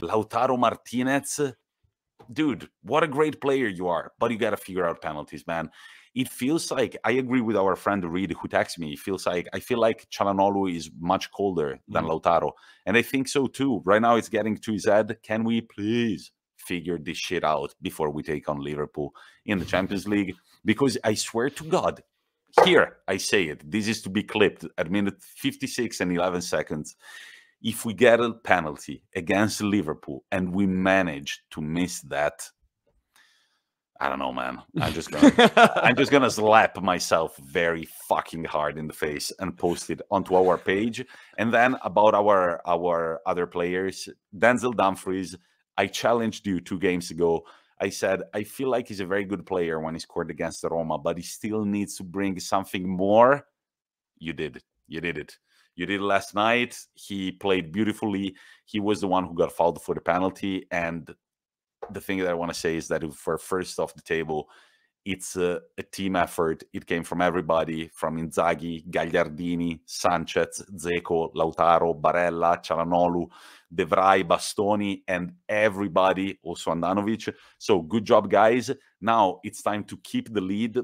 Lautaro Martinez, dude, what a great player you are, but you got to figure out penalties, man. It feels like I agree with our friend Reed who texted me. It feels like I feel like Chalanolu is much colder than mm-hmm. Lautaro, and I think so too. Right now, it's getting to his head. Can we please figure this shit out before we take on Liverpool in the Champions League? Because I swear to God, here I say it. This is to be clipped at minute 56 and 11 seconds if we get a penalty against Liverpool and we manage to miss that, I don't know, man. I'm just gonna I'm just gonna slap myself very fucking hard in the face and post it onto our page. And then about our our other players, Denzel Dumfries, I challenged you two games ago. I said I feel like he's a very good player when he scored against Roma, but he still needs to bring something more. You did. You did it. You did last night. He played beautifully. He was the one who got fouled for the penalty. And the thing that I want to say is that for first off the table, it's a, a, team effort. It came from everybody, from Inzaghi, Gagliardini, Sanchez, Zeco, Lautaro, Barella, Cialanolu, De Bastoni, and everybody, also Andanovic. So good job, guys. Now it's time to keep the lead.